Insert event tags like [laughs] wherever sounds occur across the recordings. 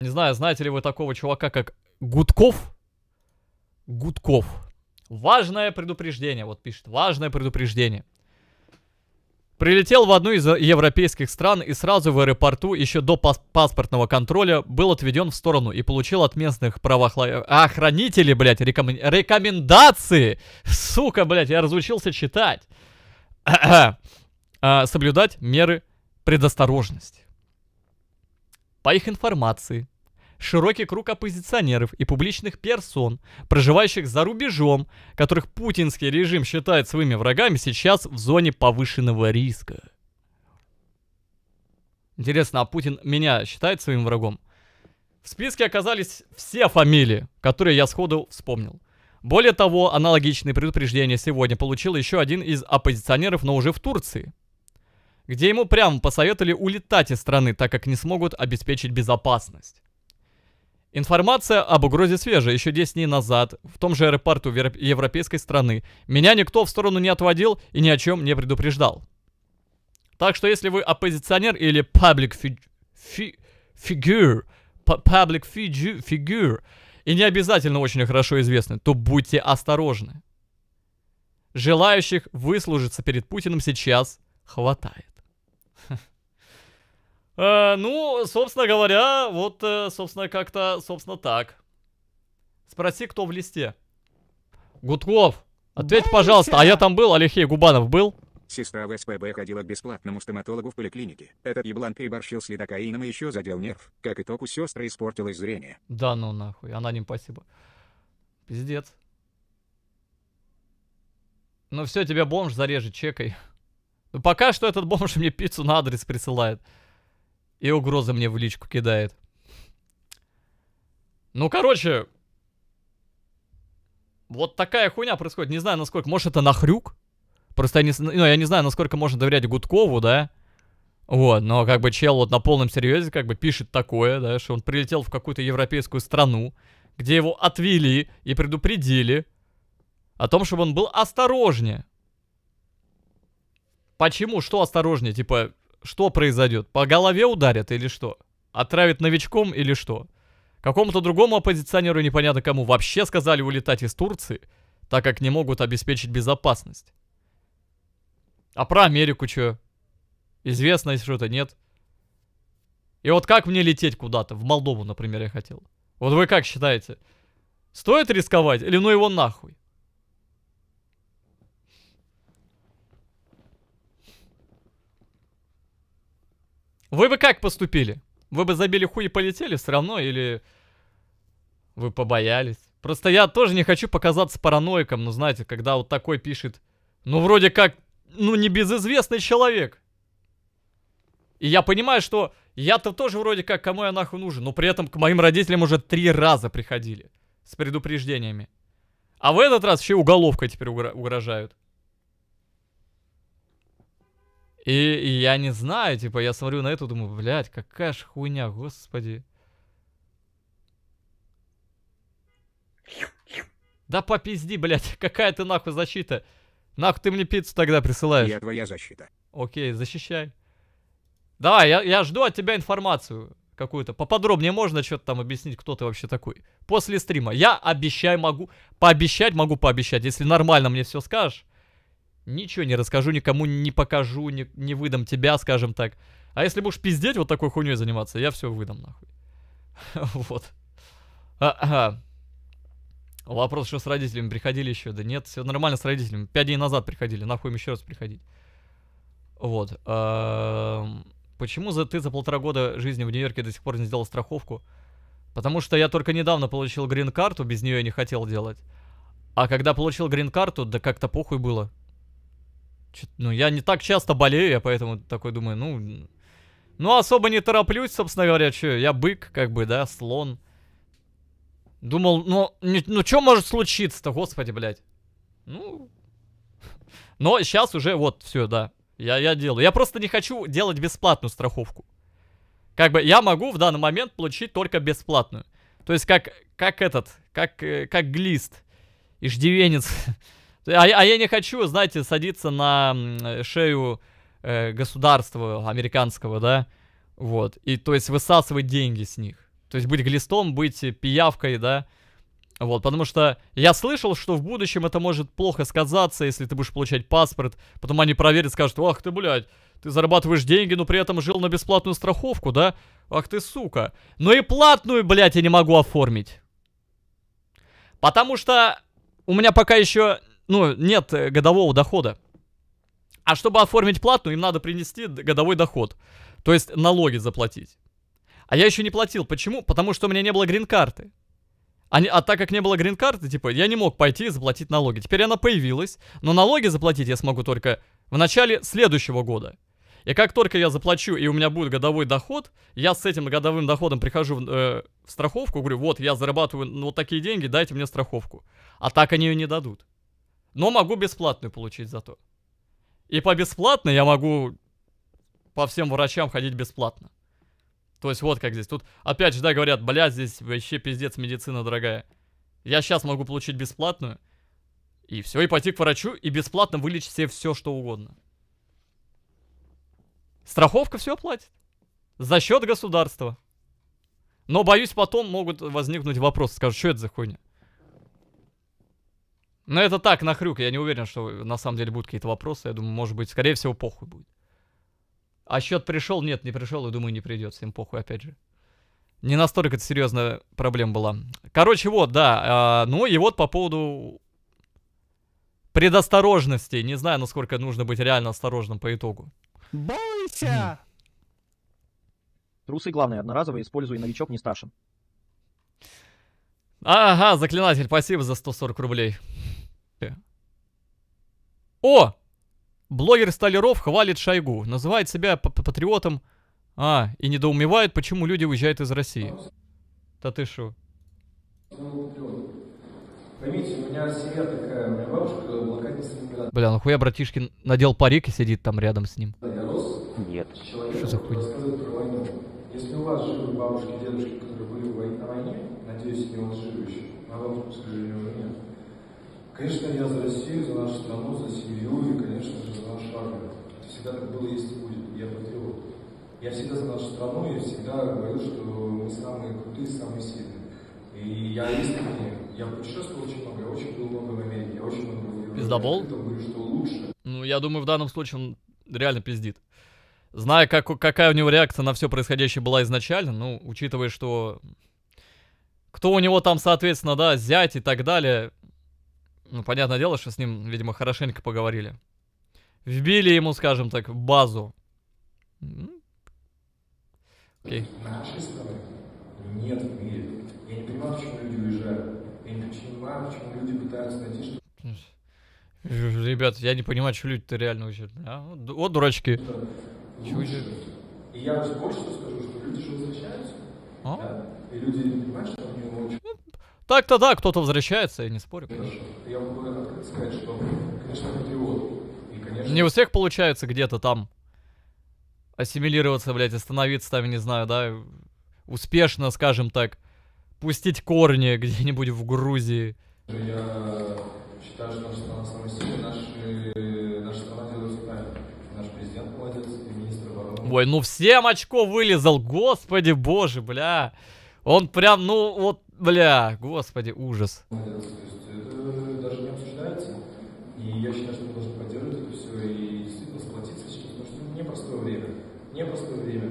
Не знаю, знаете ли вы такого чувака, как Гудков? Гудков. Важное предупреждение, вот пишет, важное предупреждение. Прилетел в одну из европейских стран и сразу в аэропорту еще до пас паспортного контроля был отведен в сторону и получил от местных правоохранителей, блядь, реком... рекомендации. Сука, блядь, я разучился читать. [clears throat] а, соблюдать меры предосторожности по их информации. Широкий круг оппозиционеров и публичных персон, проживающих за рубежом, которых путинский режим считает своими врагами, сейчас в зоне повышенного риска. Интересно, а Путин меня считает своим врагом? В списке оказались все фамилии, которые я сходу вспомнил. Более того, аналогичные предупреждения сегодня получил еще один из оппозиционеров, но уже в Турции – где ему прямо посоветовали улетать из страны, так как не смогут обеспечить безопасность. Информация об угрозе свежая. Еще 10 дней назад, в том же аэропорту европейской страны, меня никто в сторону не отводил и ни о чем не предупреждал. Так что если вы оппозиционер или public fi fi figure, public figure, figure, и не обязательно очень хорошо известны, то будьте осторожны. Желающих выслужиться перед Путиным сейчас хватает. [laughs] Э, ну, собственно говоря, вот, э, собственно, как-то, собственно, так. Спроси, кто в листе. Гудков, ответь, пожалуйста, а я там был, Алексей Губанов был? Сестра в СПБ ходила к бесплатному стоматологу в поликлинике. Этот еблан переборщил с лидокаином и еще задел нерв. Как итог, у сестры испортилось зрение. Да ну нахуй, она не спасибо. Пиздец. Ну все, тебя бомж зарежет, чекай. Ну, пока что этот бомж мне пиццу на адрес присылает. И угрозы мне в личку кидает. Ну, короче, вот такая хуйня происходит. Не знаю, насколько... Может, это нахрюк? Просто я не, ну, я не знаю, насколько можно доверять Гудкову, да? Вот, но как бы чел вот на полном серьезе как бы пишет такое, да, что он прилетел в какую-то европейскую страну, где его отвели и предупредили о том, чтобы он был осторожнее. Почему? Что осторожнее? Типа, что произойдет? По голове ударят или что? Отравят новичком или что? Какому-то другому оппозиционеру непонятно кому вообще сказали улетать из Турции, так как не могут обеспечить безопасность. А про Америку что? Известно, если что-то нет. И вот как мне лететь куда-то? В Молдову, например, я хотел. Вот вы как считаете? Стоит рисковать или ну его нахуй? Вы бы как поступили? Вы бы забили хуй и полетели все равно, или... Вы побоялись? Просто я тоже не хочу показаться параноиком, но ну, знаете, когда вот такой пишет... Ну, вроде как, ну, не безызвестный человек. И я понимаю, что я-то тоже вроде как, кому я нахуй нужен, но при этом к моим родителям уже три раза приходили с предупреждениями. А в этот раз еще уголовкой теперь угрожают. И, я не знаю, типа, я смотрю на эту, думаю, блядь, какая ж хуйня, господи. Да попизди, блядь, [laughs] какая ты нахуй защита? Нахуй ты мне пиццу тогда присылаешь? Я твоя защита. Окей, защищай. Давай, я, я жду от тебя информацию какую-то. Поподробнее можно что-то там объяснить, кто ты вообще такой? После стрима. Я обещаю могу, пообещать могу пообещать. Если нормально мне все скажешь, ничего не расскажу, никому не покажу, не, не выдам тебя, скажем так. А если будешь пиздеть вот такой хуйней заниматься, я все выдам, нахуй. [laughs] Вот. Вопрос, что с родителями приходили еще? Да нет, все нормально с родителями. Пять дней назад приходили, нахуй им еще раз приходить. Вот. Почему за ты за полтора года жизни в Нью-Йорке до сих пор не сделал страховку? Потому что я только недавно получил грин-карту, без нее я не хотел делать. А когда получил грин-карту, да как-то похуй было ну, я не так часто болею, я поэтому такой думаю, ну... Ну, особо не тороплюсь, собственно говоря, что я бык, как бы, да, слон. Думал, ну, не, ну, что может случиться-то, господи, блядь. Ну... [laughs] Но сейчас уже вот, все, да, я, я делаю. Я просто не хочу делать бесплатную страховку. Как бы я могу в данный момент получить только бесплатную. То есть как, как этот, как, э, как глист, иждивенец. [laughs] А, а я не хочу, знаете, садиться на э, шею э, государства американского, да, вот, и, то есть, высасывать деньги с них. То есть, быть глистом, быть пиявкой, да, вот, потому что я слышал, что в будущем это может плохо сказаться, если ты будешь получать паспорт, потом они проверят, скажут, ах ты, блядь, ты зарабатываешь деньги, но при этом жил на бесплатную страховку, да? Ах ты, сука. Но и платную, блядь, я не могу оформить. Потому что у меня пока еще ну, нет э, годового дохода. А чтобы оформить платную, им надо принести годовой доход. То есть налоги заплатить. А я еще не платил. Почему? Потому что у меня не было грин-карты. А, не, а так как не было грин-карты, типа, я не мог пойти и заплатить налоги. Теперь она появилась, но налоги заплатить я смогу только в начале следующего года. И как только я заплачу, и у меня будет годовой доход, я с этим годовым доходом прихожу в, э, в страховку, говорю, вот, я зарабатываю ну, вот такие деньги, дайте мне страховку. А так они ее не дадут но могу бесплатную получить зато. И по бесплатной я могу по всем врачам ходить бесплатно. То есть вот как здесь. Тут опять же, да, говорят, бля, здесь вообще пиздец медицина дорогая. Я сейчас могу получить бесплатную, и все, и пойти к врачу, и бесплатно вылечить себе все, что угодно. Страховка все платит. За счет государства. Но, боюсь, потом могут возникнуть вопросы. скажу что это за хуйня? Ну это так, нахрюк, я не уверен, что на самом деле будут какие-то вопросы. Я думаю, может быть, скорее всего, похуй будет. А счет пришел? Нет, не пришел, и думаю, не придется. Им похуй, опять же. Не настолько это серьезная проблема была. Короче, вот, да. Э, ну и вот по поводу предосторожности. Не знаю, насколько нужно быть реально осторожным по итогу. Бойся! Хм. Трусы главное одноразовые, используй новичок не страшен. Ага, заклинатель, спасибо за 140 рублей. Ты. О! Блогер Столяров хвалит Шойгу, называет себя патриотом, а, и недоумевает, почему люди уезжают из России. Да ты шо? Поймите, у меня семья такая, у меня бабушка блокадница Ленинграда. Бля, нахуя братишки надел парик и сидит там рядом с ним? Я рос Нет. человек, Что за хуйня? Если у вас живы бабушки дедушки, которые были на войне, надеюсь, они у вас живы еще, а бабушку, к сожалению, уже нет Конечно, я за Россию, за нашу страну, за семью и, конечно же, за наш армию. Это всегда так было, есть и будет. Я патриот. Я всегда за нашу страну, я всегда говорю, что мы самые крутые, самые сильные. И я искренне, я путешествовал очень много, я очень был много в Америке, я очень много в Европе. Пиздобол? Я говорю, что лучше. Ну, я думаю, в данном случае он реально пиздит. Зная, как, какая у него реакция на все происходящее была изначально, ну, учитывая, что кто у него там, соответственно, да, зять и так далее, ну, понятное дело, что с ним, видимо, хорошенько поговорили. Вбили ему, скажем так, базу. Окей. Нашей страны нет в мире. Я не понимаю, почему люди уезжают. Я не понимаю, почему люди пытаются найти что то Ребят, я не понимаю, что люди-то реально учат. А? Вот дурачки. Лучше. И я больше скажу, что люди же возвращаются. А? Да? И люди не понимают, что они лучше. Так-то да, кто-то возвращается, я не спорю. Конечно. Я могу сказать, что, конечно, патриот. И, конечно... Не у всех получается где-то там ассимилироваться, блядь, и становиться там, не знаю, да, успешно, скажем так, пустить корни где-нибудь в Грузии. Я считаю, что наша страна самая сильная, наши, наша страна делает Наш президент молодец, и министр обороны. Ой, ну всем очко вылезал, господи боже, бля. Он прям, ну вот Бля, господи, ужас. То есть это даже не обсуждается. И я считаю, что мы должны поддерживать это все и действительно сплотиться сейчас, потому что непростое время. Непростое время.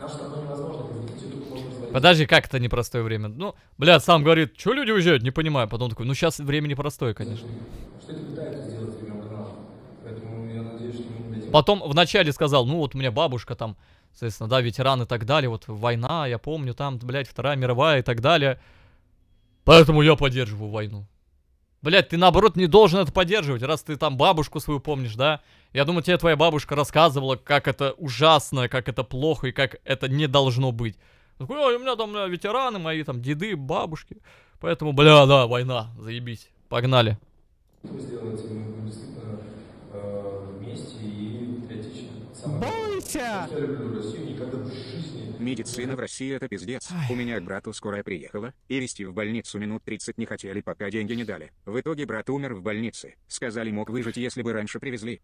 Наш страну невозможно Подожди, как это непростое время? Ну, бля, сам говорит, что люди уезжают, не понимаю. Потом такой, ну сейчас время непростое, конечно. Что это пытается сделать Поэтому я надеюсь, что мы Потом вначале сказал, ну вот у меня бабушка там Соответственно, да, ветераны и так далее. Вот война, я помню, там, блядь, Вторая мировая и так далее. Поэтому я поддерживаю войну. Блядь, ты наоборот не должен это поддерживать, раз ты там бабушку свою помнишь, да? Я думаю, тебе твоя бабушка рассказывала, как это ужасно, как это плохо и как это не должно быть. Такой, у меня там бля, э, ветераны мои, там деды, бабушки. Поэтому, бля, да, война, заебись. Погнали. Сделать э, вместе и третично. Вася! Медицина в России это пиздец. Ай. У меня к брату скорая приехала, и вести в больницу минут 30 не хотели, пока деньги не дали. В итоге брат умер в больнице. Сказали, мог выжить, если бы раньше привезли.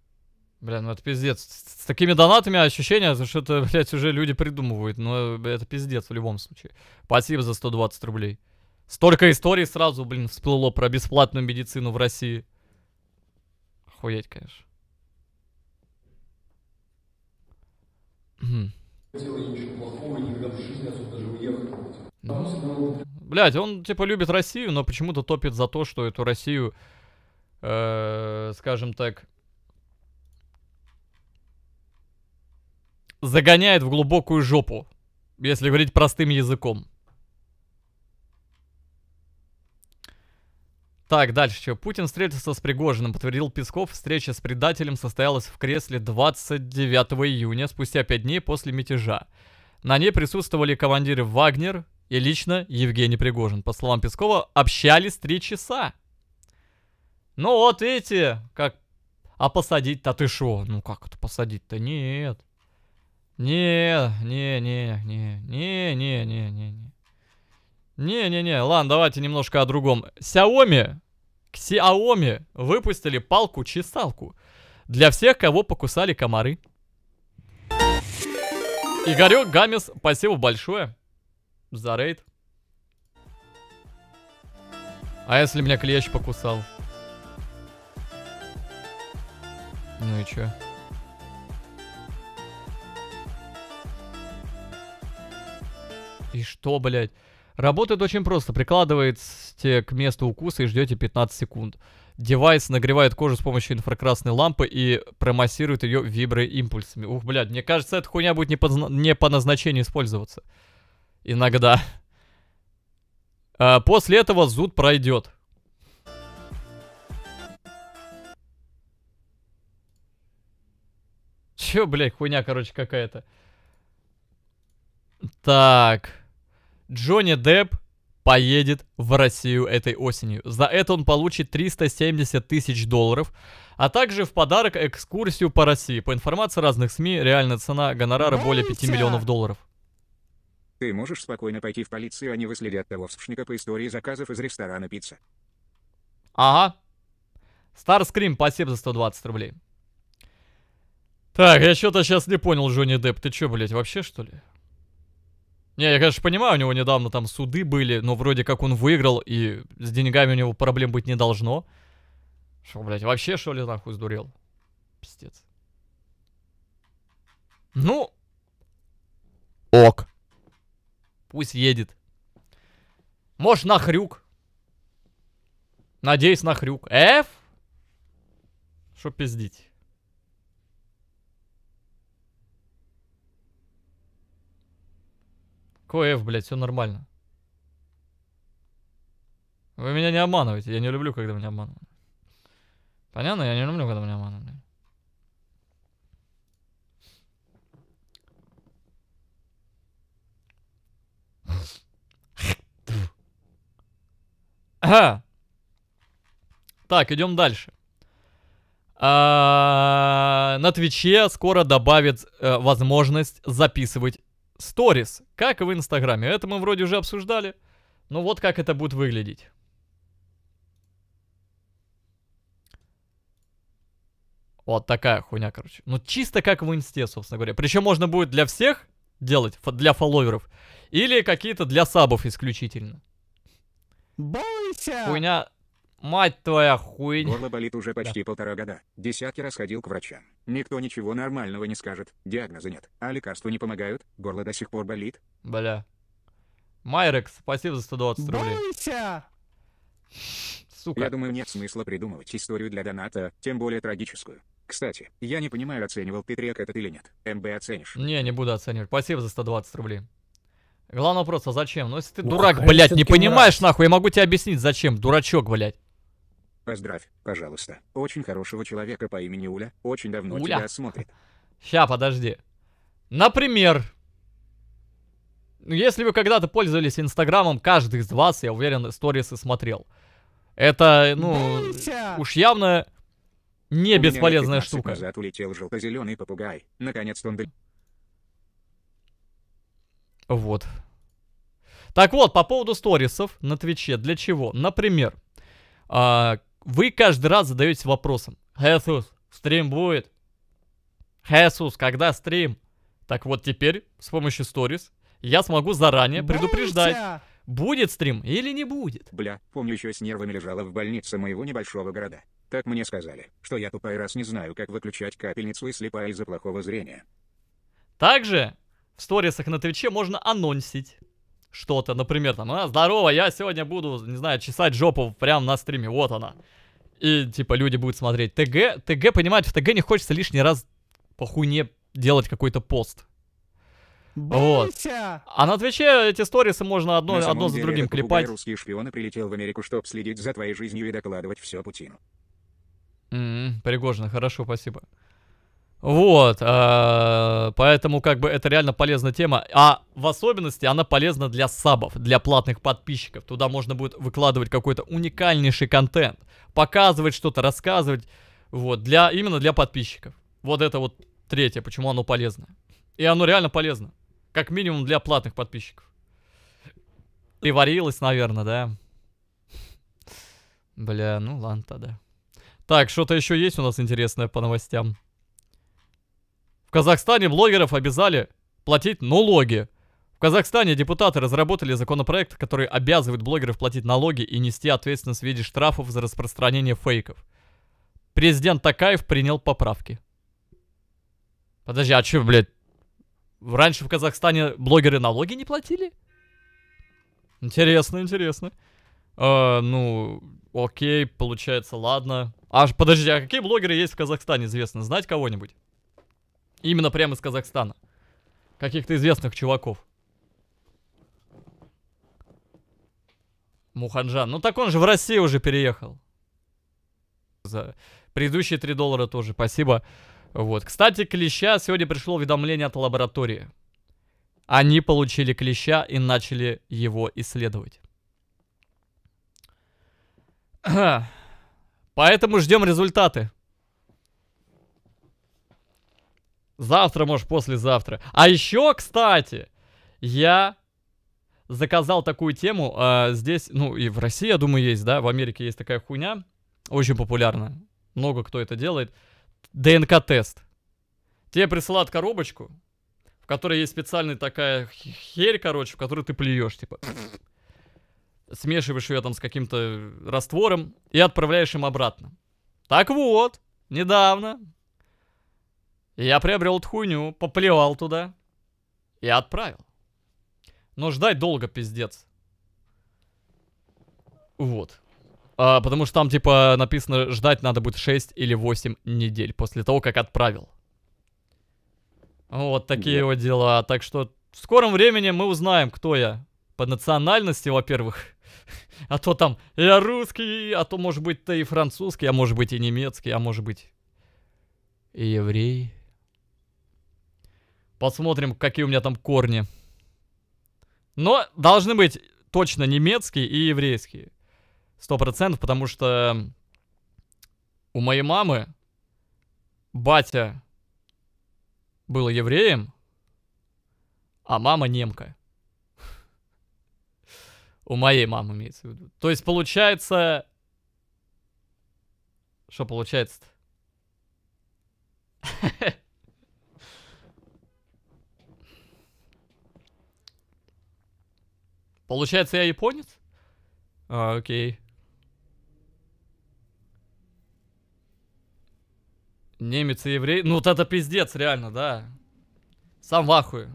Бля, ну это пиздец. С такими донатами ощущение, что это, [laughs] блядь, уже люди придумывают. Но это пиздец в любом случае. Спасибо за 120 рублей. Столько историй сразу, блин, всплыло про бесплатную медицину в России. Охуеть, конечно. Ну. блять, он типа любит Россию, но почему-то топит за то, что эту Россию, э, скажем так, загоняет в глубокую жопу, если говорить простым языком. Так, дальше что? Путин встретился с Пригожиным, подтвердил Песков. Встреча с предателем состоялась в кресле 29 июня, спустя 5 дней после мятежа. На ней присутствовали командиры Вагнер и лично Евгений Пригожин. По словам Пескова, общались 3 часа. Ну вот эти, как... А посадить-то ты шо? Ну как это посадить-то? Нет. Не, не, не, не, не, не, не, не, не. Не-не-не, ладно, давайте немножко о другом. Xiaomi Xiaomi выпустили палку-чесалку для всех, кого покусали комары. Игорек Гамес, спасибо большое за рейд. А если меня клещ покусал? Ну и чё? И что, блядь? Работает очень просто. Прикладывается подходите к месту укуса и ждете 15 секунд. Девайс нагревает кожу с помощью инфракрасной лампы и промассирует ее импульсами. Ух, блядь, мне кажется, эта хуйня будет не по, не по назначению использоваться. Иногда. А после этого зуд пройдет. Че, блядь, хуйня, короче, какая-то. Так. Джонни Депп поедет в Россию этой осенью. За это он получит 370 тысяч долларов, а также в подарок экскурсию по России. По информации разных СМИ, реальная цена гонорара более 5 миллионов долларов. Ты можешь спокойно пойти в полицию, они а выследят того вспышника по истории заказов из ресторана пицца. Ага. Старскрим, спасибо за 120 рублей. Так, я что-то сейчас не понял, Джонни Депп, ты что, блядь, вообще что ли? Не, я, конечно, понимаю, у него недавно там суды были, но вроде как он выиграл, и с деньгами у него проблем быть не должно. Что, блядь, вообще, что ли, нахуй сдурел? Пиздец. Ну. Ок. Пусть едет. Может, на хрюк. Надеюсь, на хрюк. Ф? Что пиздить? Какой F, блядь, все нормально. Вы меня не обманываете, я не люблю, когда меня обманывают. Понятно? Я не люблю, когда меня обманывают. Ага. Так, идем дальше. А, на Твиче скоро добавят э, возможность записывать сторис, как в Инстаграме. Это мы вроде уже обсуждали. но вот как это будет выглядеть. Вот такая хуйня, короче. Ну чисто как в инсте, собственно говоря. Причем можно будет для всех делать, для фолловеров. Или какие-то для сабов исключительно. Бойся! Хуйня Мать твоя хуйня. Горло болит уже почти да. полтора года. Десятки расходил к врачам. Никто ничего нормального не скажет. Диагноза нет. А лекарства не помогают. Горло до сих пор болит. Бля. Майрекс, спасибо за 120 рублей. Бойся! Сука. Я думаю, нет смысла придумывать историю для доната, тем более трагическую. Кстати, я не понимаю, оценивал ты трек этот или нет. МБ оценишь. Не, не буду оценивать. Спасибо за 120 рублей. Главный вопрос, а зачем? Ну если ты ну, дурак, а блядь, не понимаешь, нахуй, я могу тебе объяснить, зачем, дурачок, блядь. Поздравь, пожалуйста, очень хорошего человека по имени Уля, очень давно Уля. тебя смотрит. Ща, подожди. Например, если вы когда-то пользовались Инстаграмом, каждый из вас, я уверен, сторисы смотрел. Это, ну, Бейся! уж явно не У бесполезная штука. назад улетел желто-зеленый попугай. Наконец-то он... Вот. Так вот, по поводу сторисов на Твиче. Для чего? Например, а, вы каждый раз задаетесь вопросом. Хесус, стрим будет? Хесус, когда стрим? Так вот теперь, с помощью сторис я смогу заранее предупреждать, будет стрим или не будет. Бля, помню еще с нервами лежала в больнице моего небольшого города. Так мне сказали, что я тупой раз не знаю, как выключать капельницу и слепая из-за плохого зрения. Также в сторисах на Твиче можно анонсить что-то, например, там, а, здорово, я сегодня буду, не знаю, чесать жопу прямо на стриме, вот она. И, типа, люди будут смотреть. ТГ, ТГ, понимаете, в ТГ не хочется лишний раз по хуйне делать какой-то пост. Вот. А на Твиче эти сторисы можно одно, одно за другим клепать. русские шпионы прилетел в Америку, чтобы следить за твоей жизнью и докладывать все Путину. Mm -hmm, м-м, Пригожина, хорошо, спасибо. Вот, э, поэтому как бы это реально полезная тема, а в особенности она полезна для сабов, для платных подписчиков. Туда можно будет выкладывать какой-то уникальнейший контент, показывать что-то, рассказывать, вот, для, именно для подписчиков. Вот это вот третье, почему оно полезно. И оно реально полезно, как минимум для платных подписчиков. И варилось, наверное, да? Бля, ну ладно тогда. Так, что-то еще есть у нас интересное по новостям? Казахстане блогеров обязали платить налоги. В Казахстане депутаты разработали законопроект, который обязывает блогеров платить налоги и нести ответственность в виде штрафов за распространение фейков. Президент Такаев принял поправки. Подожди, а что, блядь? Раньше в Казахстане блогеры налоги не платили? Интересно, интересно. Э, ну, окей, получается, ладно. Аж, подожди, а какие блогеры есть в Казахстане известно? Знать кого-нибудь? Именно прямо из Казахстана. Каких-то известных чуваков. Муханжан Ну так он же в Россию уже переехал. За предыдущие 3 доллара тоже, спасибо. Вот. Кстати, клеща сегодня пришло уведомление от лаборатории. Они получили клеща и начали его исследовать. [clears throat] Поэтому ждем результаты. Завтра, может, послезавтра. А еще, кстати, я заказал такую тему. Э, здесь, ну и в России, я думаю, есть, да, в Америке есть такая хуйня. Очень популярна. Много кто это делает. ДНК-тест. Тебе присылают коробочку, в которой есть специальная такая херь, короче, в которую ты плюешь, типа. Смешиваешь ее там с каким-то раствором и отправляешь им обратно. Так вот, недавно я приобрел эту хуйню, поплевал туда и отправил. Но ждать долго, пиздец. Вот. А, потому что там, типа, написано, ждать надо будет 6 или 8 недель после того, как отправил. Вот такие yeah. вот дела. Так что в скором времени мы узнаем, кто я. По национальности, во-первых. [laughs] А то там я русский, а то может быть ты и французский, а может быть и немецкий, а может быть и еврей. Посмотрим, какие у меня там корни. Но должны быть точно немецкие и еврейские. Сто процентов, потому что у моей мамы батя был евреем, а мама немка. У моей мамы имеется в виду. То есть получается... Что получается-то? [laughs] Получается, я японец? А, окей. Немец и еврей. Ну вот это пиздец, реально, да. Сам в ахуе.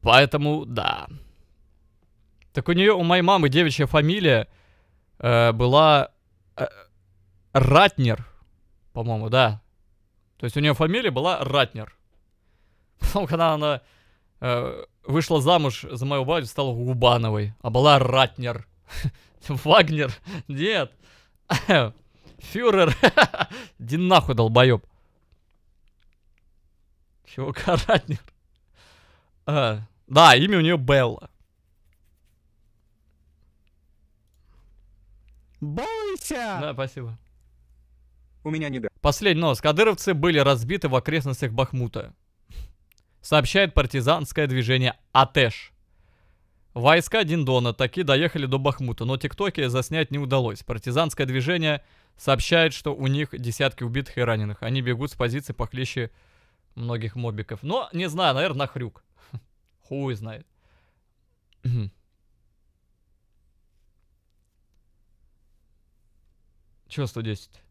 Поэтому, да. Так у нее, у моей мамы девичья фамилия э, была э, Ратнер, по-моему, да. То есть у нее фамилия была Ратнер. Потом, когда она э, вышла замуж за мою батю, стала Губановой, а была Ратнер. [laughs] Вагнер? Нет. [laughs] Фюрер. [laughs] Иди нахуй, долбоеб. Чего Ратнер? А, да, имя у нее Белла. Бойся! Да, спасибо. У меня не да. Последний нос. Кадыровцы были разбиты в окрестностях Бахмута сообщает партизанское движение «Атеш». Войска Диндона таки доехали до Бахмута, но тиктоки заснять не удалось. Партизанское движение сообщает, что у них десятки убитых и раненых. Они бегут с позиции похлеще многих мобиков. Но, не знаю, наверное, хрюк. [laughs] Хуй знает. [clears throat] Чё 110?